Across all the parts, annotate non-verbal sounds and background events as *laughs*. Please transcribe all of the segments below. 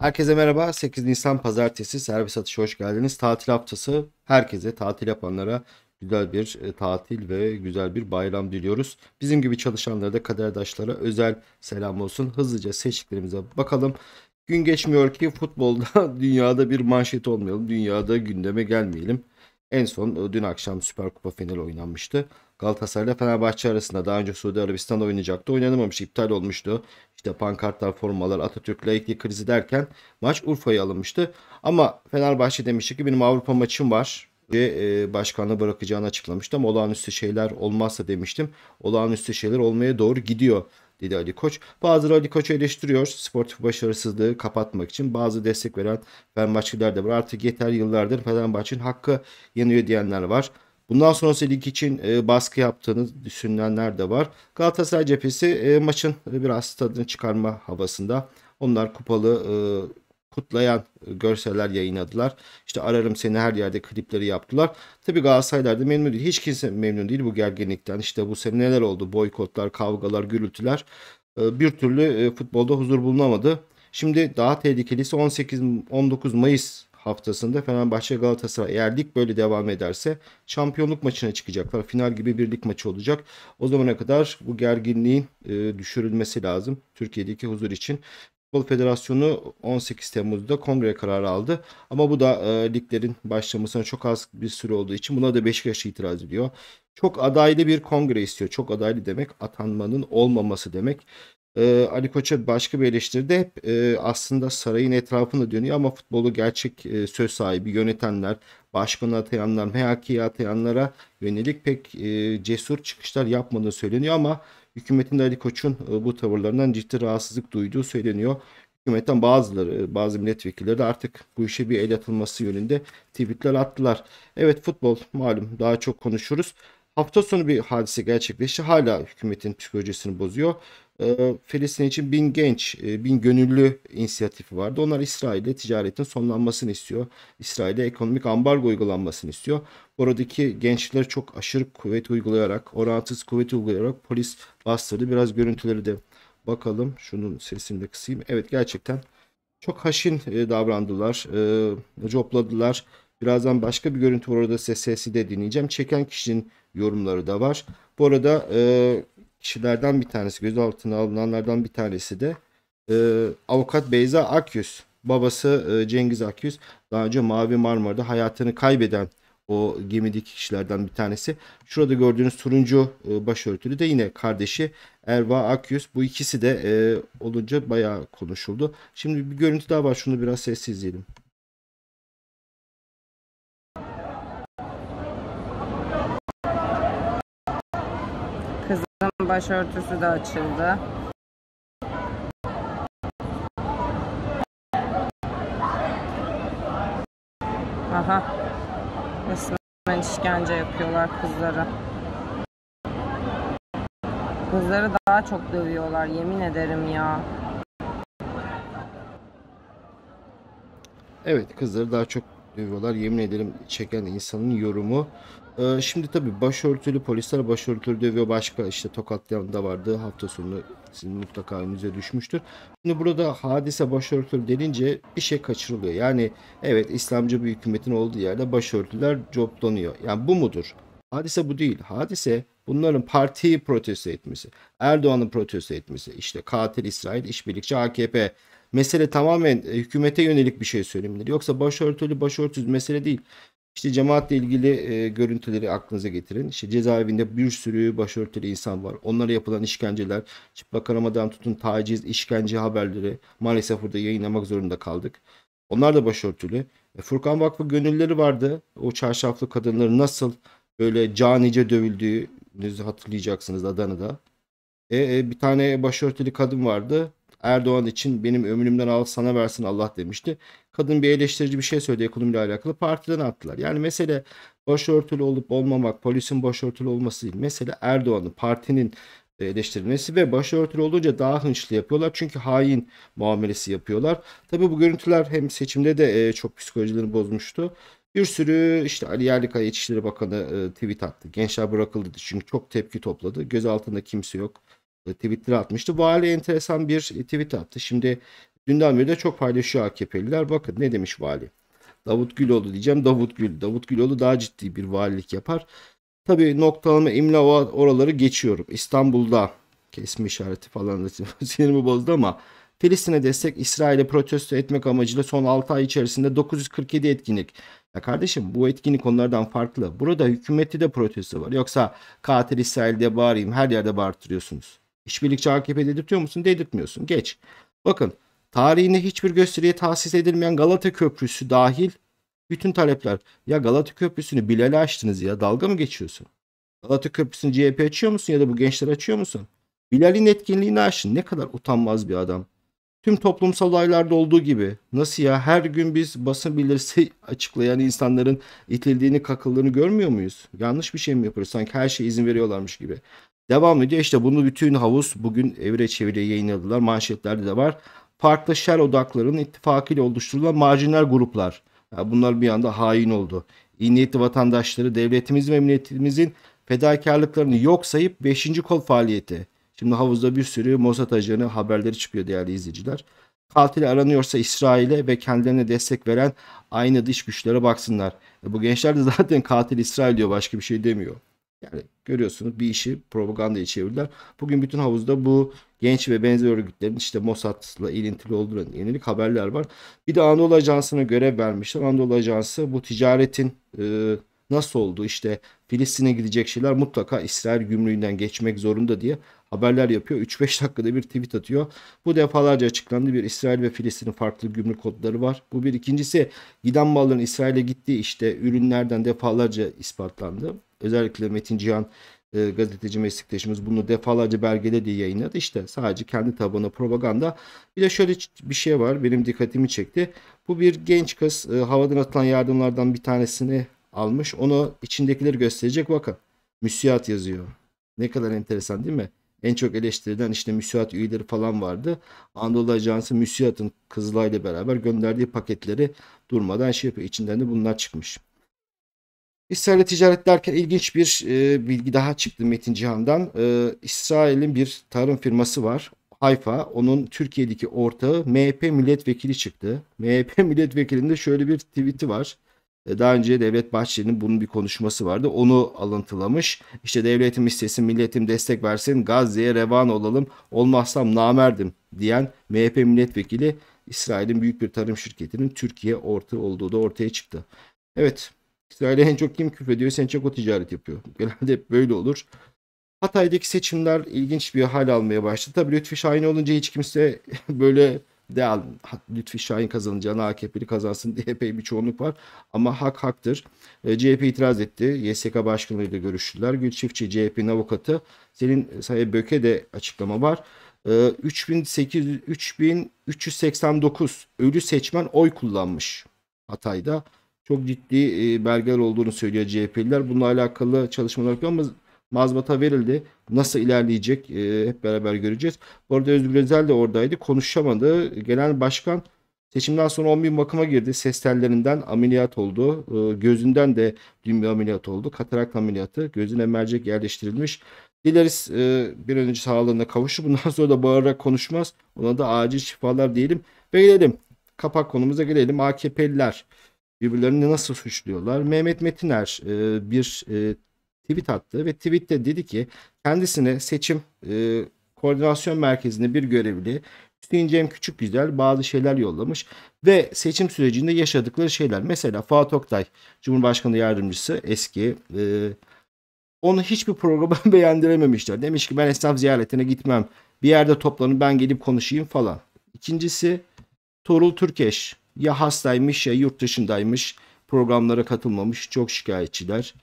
Herkese merhaba. 8 Nisan Pazartesi servis atışı hoş geldiniz. Tatil haftası herkese, tatil yapanlara güzel bir e, tatil ve güzel bir bayram diliyoruz. Bizim gibi çalışanlara da kaderdaşlara özel selam olsun. Hızlıca seçtiklerimize bakalım. Gün geçmiyor ki futbolda *laughs* dünyada bir manşet olmayalım. Dünyada gündeme gelmeyelim. En son e, dün akşam Süper Kupa finali oynanmıştı. Galatasarayla Fenerbahçe arasında daha önce Suudi Arabistan'da oynayacaktı, Oynanamamış, iptal olmuştu. İşte pankartlar, formalar, Atatürk laikliği krizi derken maç Urfa'ya alınmıştı. Ama Fenerbahçe demişti ki benim Avrupa maçım var ve e, bırakacağını açıklamıştı. Ama olağanüstü şeyler olmazsa demiştim. Olağanüstü şeyler olmaya doğru gidiyor dedi Ali Koç. Bazıları Ali Koç'u eleştiriyor. Sportif başarısızlığı kapatmak için bazı destek veren Fenerbahçeliler de var. Artık yeter yıllardır Fenerbahçe'nin hakkı yanıyor diyenler var. Bundan sonrası lig için e, baskı yaptığını düşünenler de var. Galatasaray cephesi e, maçın biraz tadını çıkarma havasında. Onlar kupalı e, kutlayan görseller yayınladılar. İşte ararım seni her yerde klipleri yaptılar. Tabii Galatasaraylar da memnun değil. Hiç kimse memnun değil bu gerginlikten. İşte bu sene neler oldu? Boykotlar, kavgalar, gürültüler. E, bir türlü e, futbolda huzur bulunamadı. Şimdi daha tehlikelisi 18-19 Mayıs haftasında Fenerbahçe Galatasaray eğer lig böyle devam ederse şampiyonluk maçına çıkacaklar. Final gibi bir lig maçı olacak. O zamana kadar bu gerginliğin e, düşürülmesi lazım Türkiye'deki huzur için. Futbol Federasyonu 18 Temmuz'da kongre kararı aldı. Ama bu da e, liglerin başlamasına çok az bir süre olduğu için buna da Beşiktaş itiraz ediyor. Çok adaylı bir kongre istiyor. Çok adaylı demek atanmanın olmaması demek e, Ali Koç'a başka bir eleştiride hep e, aslında sarayın etrafında dönüyor ama futbolu gerçek e, söz sahibi yönetenler, başkanı atayanlar, MHK'ye atayanlara yönelik pek e, cesur çıkışlar yapmadığı söyleniyor ama hükümetin de Ali Koç'un e, bu tavırlarından ciddi rahatsızlık duyduğu söyleniyor. Hükümetten bazıları, bazı milletvekilleri de artık bu işe bir el atılması yönünde tweetler attılar. Evet futbol malum daha çok konuşuruz. Hafta sonu bir hadise gerçekleşti. Hala hükümetin psikolojisini bozuyor. Ee, Filistin için bin genç, e, bin gönüllü inisiyatifi vardı. Onlar İsrail'de ticaretin sonlanmasını istiyor. İsrail'de ekonomik ambargo uygulanmasını istiyor. Oradaki gençler çok aşırı kuvvet uygulayarak, orantısız kuvvet uygulayarak polis bastırdı. Biraz görüntüleri de bakalım. Şunun sesini de kısayım. Evet gerçekten çok haşin e, davrandılar, e, copladılar. Birazdan başka bir görüntü orada size sesi de dinleyeceğim. Çeken kişinin yorumları da var. Bu arada kişilerden bir tanesi, gözaltına alınanlardan bir tanesi de e, avukat Beyza Akyüz. Babası e, Cengiz Akyüz daha önce Mavi Marmara'da hayatını kaybeden o gemideki kişilerden bir tanesi. Şurada gördüğünüz turuncu e, başörtülü de yine kardeşi Erva Akyüz. Bu ikisi de e, olunca bayağı konuşuldu. Şimdi bir görüntü daha var. Şunu biraz sessizleyelim. başörtüsü de açıldı. Aha. Resmen işkence yapıyorlar kızları. Kızları daha çok dövüyorlar yemin ederim ya. Evet kızları daha çok dövüyorlar. Yemin ederim çeken insanın yorumu. Ee, şimdi tabii başörtülü polisler başörtülü dövüyor. Başka işte tokatlayan da vardı. Hafta sonu sizin mutlaka önünüze düşmüştür. Şimdi burada hadise başörtülü denince bir şey kaçırılıyor. Yani evet İslamcı bir hükümetin olduğu yerde başörtüler coplanıyor. Yani bu mudur? Hadise bu değil. Hadise bunların partiyi protesto etmesi, Erdoğan'ın protesto etmesi, işte katil İsrail, işbirlikçi AKP mesele tamamen e, hükümete yönelik bir şey söylemileri. Yoksa başörtülü başörtüsüz mesele değil. İşte cemaatle ilgili e, görüntüleri aklınıza getirin. İşte cezaevinde bir sürü başörtülü insan var. Onlara yapılan işkenceler, çıplak aramadan tutun taciz, işkence haberleri maalesef burada yayınlamak zorunda kaldık. Onlar da başörtülü. E, Furkan Vakfı gönülleri vardı. O çarşaflı kadınların nasıl böyle canice dövüldüğünüzü hatırlayacaksınız Adana'da. E, e, bir tane başörtülü kadın vardı. Erdoğan için benim ömrümden al sana versin Allah demişti. Kadın bir eleştirici bir şey söyledi ekonomiyle alakalı partiden attılar. Yani mesele başörtülü olup olmamak, polisin başörtülü olması değil. Mesele Erdoğan'ın partinin e, eleştirilmesi ve başörtülü olunca daha hınçlı yapıyorlar. Çünkü hain muamelesi yapıyorlar. Tabi bu görüntüler hem seçimde de e, çok psikolojilerini bozmuştu. Bir sürü işte Ali Yerlikaya İçişleri Bakanı e, tweet attı. Gençler bırakıldı çünkü çok tepki topladı. Gözaltında kimse yok tweetler atmıştı. Vali enteresan bir e, tweet attı. Şimdi dünden beri de çok paylaşıyor AKP'liler. Bakın ne demiş vali. Davut Güloğlu diyeceğim. Davut Gül. Davut Güloğlu daha ciddi bir valilik yapar. Tabi noktalama imla oraları geçiyorum. İstanbul'da kesme işareti falan da *laughs* sinirimi bozdu ama Filistin'e destek İsrail'e protesto etmek amacıyla son 6 ay içerisinde 947 etkinlik. Ya kardeşim bu etkinlik onlardan farklı. Burada hükümeti de protesto var. Yoksa katil İsrail'de bağırayım her yerde bağırtırıyorsunuz. İşbirlikçi AKP dedirtiyor musun? Dedirtmiyorsun. Geç. Bakın tarihine hiçbir gösteriye tahsis edilmeyen Galata Köprüsü dahil bütün talepler. Ya Galata Köprüsü'nü Bilal'e açtınız ya dalga mı geçiyorsun? Galata Köprüsü'nü CHP açıyor musun ya da bu gençler açıyor musun? Bilal'in etkinliğini aşın. Ne kadar utanmaz bir adam. Tüm toplumsal olaylarda olduğu gibi nasıl ya her gün biz basın bildirisi *laughs* açıklayan insanların itildiğini kakıldığını görmüyor muyuz? Yanlış bir şey mi yapıyoruz? Sanki her şeye izin veriyorlarmış gibi. Devam ediyor. işte bunu bütün havuz bugün evre çevire yayınladılar. Manşetlerde de var. Farklı şer odaklarının ittifakıyla oluşturulan marjinal gruplar. Yani bunlar bir anda hain oldu. İyi vatandaşları devletimiz ve milletimizin fedakarlıklarını yok sayıp 5. kol faaliyeti. Şimdi havuzda bir sürü Mossad ajanı haberleri çıkıyor değerli izleyiciler. Katil aranıyorsa İsrail'e ve kendilerine destek veren aynı dış güçlere baksınlar. E bu gençler de *laughs* zaten katil İsrail diyor başka bir şey demiyor. Yani görüyorsunuz bir işi propagandaya çevirdiler. Bugün bütün havuzda bu genç ve benzer örgütlerin işte Mossad'la ilintili olduğuna yenilik haberler var. Bir de Anadolu Ajansı'na görev vermişler. Anadolu Ajansı bu ticaretin e, Nasıl oldu? işte Filistin'e gidecek şeyler mutlaka İsrail gümrüğünden geçmek zorunda diye haberler yapıyor. 3-5 *laughs* dakikada bir tweet atıyor. Bu defalarca açıklandı. Bir İsrail ve Filistin'in farklı gümrük kodları var. Bu bir. ikincisi giden malların İsrail'e gittiği işte ürünlerden defalarca ispatlandı. Özellikle Metin Cihan e, gazeteci meslektaşımız bunu defalarca diye yayınladı. İşte sadece kendi tabanı propaganda. Bir de şöyle bir şey var benim dikkatimi çekti. Bu bir genç kız e, havadan atılan yardımlardan bir tanesini almış. Onu içindekileri gösterecek bakın. Müsiat yazıyor. Ne kadar enteresan değil mi? En çok eleştirilen işte müsiat üyeleri falan vardı. Anadolu Ajansı müsiatın Kızılay'la beraber gönderdiği paketleri durmadan şey yapıyor. İçinden de bunlar çıkmış. İsrail'e ticaret derken ilginç bir e, bilgi daha çıktı Metin Cihan'dan. E, İsrail'in bir tarım firması var. Hayfa. Onun Türkiye'deki ortağı MHP milletvekili çıktı. MHP *laughs* milletvekilinde şöyle bir tweet'i var. E, daha önce Devlet Bahçeli'nin bunun bir konuşması vardı. Onu alıntılamış. İşte devletim istesin, milletim destek versin, Gazze'ye revan olalım, olmazsam namerdim diyen MHP milletvekili İsrail'in büyük bir tarım şirketinin Türkiye ortağı olduğu da ortaya çıktı. Evet, İsrail'e en çok kim küfrediyor, sen çok o ticaret yapıyor. *laughs* Genelde hep böyle olur. Hatay'daki seçimler ilginç bir hal almaya başladı. Tabii Lütfi Şahin olunca hiç kimse *laughs* böyle Değil. Lütfi Şahin kazanacağını AKP'li kazansın diye epey bir çoğunluk var. Ama hak haktır. E, CHP itiraz etti. YSK başkanıyla görüştüler. Gül Çiftçi CHP'nin avukatı. Senin Sayın Böke de açıklama var. E, 3389 ölü seçmen oy kullanmış Hatay'da. Çok ciddi e, belgeler olduğunu söylüyor CHP'liler. Bununla alakalı çalışmalar yapıyor ama mazbata verildi. Nasıl ilerleyecek e, hep beraber göreceğiz. Bu arada Özgür Özel de oradaydı. Konuşamadı. Genel başkan seçimden sonra 10 bin bakıma girdi. Ses tellerinden ameliyat oldu. E, gözünden de dün bir ameliyat oldu. Katarak ameliyatı. Gözüne mercek yerleştirilmiş. Dileriz e, bir an önce sağlığına kavuşur. Bundan *laughs* sonra da bağırarak konuşmaz. Ona da acil şifalar diyelim. Gelelim Kapak konumuza gelelim. AKP'liler birbirlerini nasıl suçluyorlar? Mehmet Metiner e, bir e, tweet attı ve tweette dedi ki kendisine seçim e, koordinasyon merkezinde bir görevli Hüseyin Cem Küçük Güzel bazı şeyler yollamış ve seçim sürecinde yaşadıkları şeyler. Mesela Fuat Oktay Cumhurbaşkanı Yardımcısı eski e, onu hiçbir programa *laughs* beğendirememişler. Demiş ki ben esnaf ziyaretine gitmem. Bir yerde toplanın ben gelip konuşayım falan. İkincisi Torul Türkeş ya hastaymış ya yurt dışındaymış programlara katılmamış çok şikayetçiler.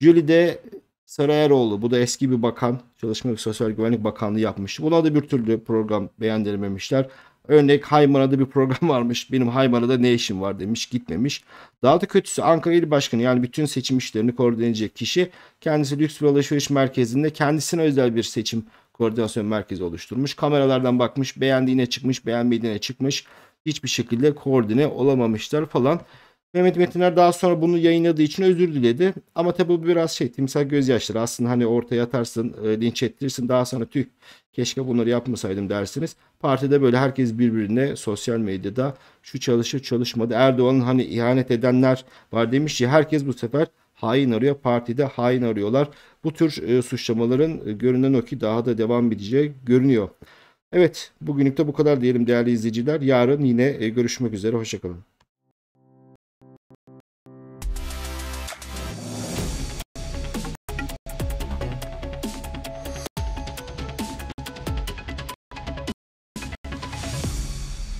Jülide Sarayeroğlu bu da eski bir bakan Çalışma ve Sosyal Güvenlik Bakanlığı yapmış. Buna da bir türlü program beğendirmemişler. Örnek Haymana'da bir program *laughs* varmış. Benim Haymana'da ne işim var demiş gitmemiş. Daha da kötüsü Ankara İl Başkanı yani bütün seçim işlerini koordine edecek kişi kendisi lüks bir alışveriş merkezinde kendisine özel bir seçim koordinasyon merkezi oluşturmuş. Kameralardan bakmış beğendiğine çıkmış beğenmediğine çıkmış. Hiçbir şekilde koordine olamamışlar falan. Mehmet Metiner daha sonra bunu yayınladığı için özür diledi. Ama tabi bu biraz şey timsah gözyaşları. Aslında hani ortaya atarsın, e, linç ettirirsin. Daha sonra tüh keşke bunları yapmasaydım dersiniz. Partide böyle herkes birbirine sosyal medyada şu çalışır çalışmadı. Erdoğan'ın hani ihanet edenler var demiş ya herkes bu sefer hain arıyor. Partide hain arıyorlar. Bu tür e, suçlamaların e, görünen o ki daha da devam edeceği görünüyor. Evet bugünlük de bu kadar diyelim değerli izleyiciler. Yarın yine e, görüşmek üzere. Hoşçakalın.